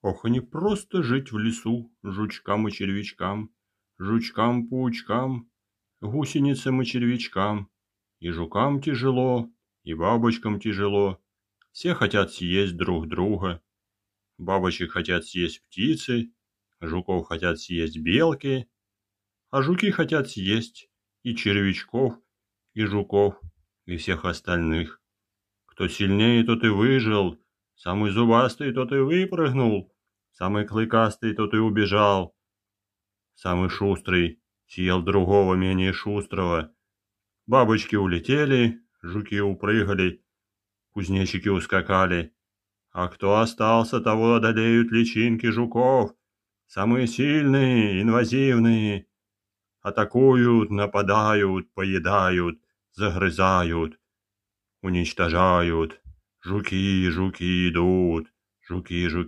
Ох, не просто жить в лесу жучкам и червячкам, жучкам-паучкам, гусеницам и червячкам. И жукам тяжело, и бабочкам тяжело, все хотят съесть друг друга. Бабочек хотят съесть птицы, жуков хотят съесть белки, а жуки хотят съесть и червячков, и жуков, и всех остальных. Кто сильнее, тот и выжил, Самый зубастый тот и выпрыгнул, самый клыкастый тот и убежал. Самый шустрый съел другого менее шустрого. Бабочки улетели, жуки упрыгали, кузнечики ускакали. А кто остался, того одолеют личинки жуков. Самые сильные, инвазивные. Атакуют, нападают, поедают, загрызают, уничтожают. Жуки, жуки идут, жуки, жуки.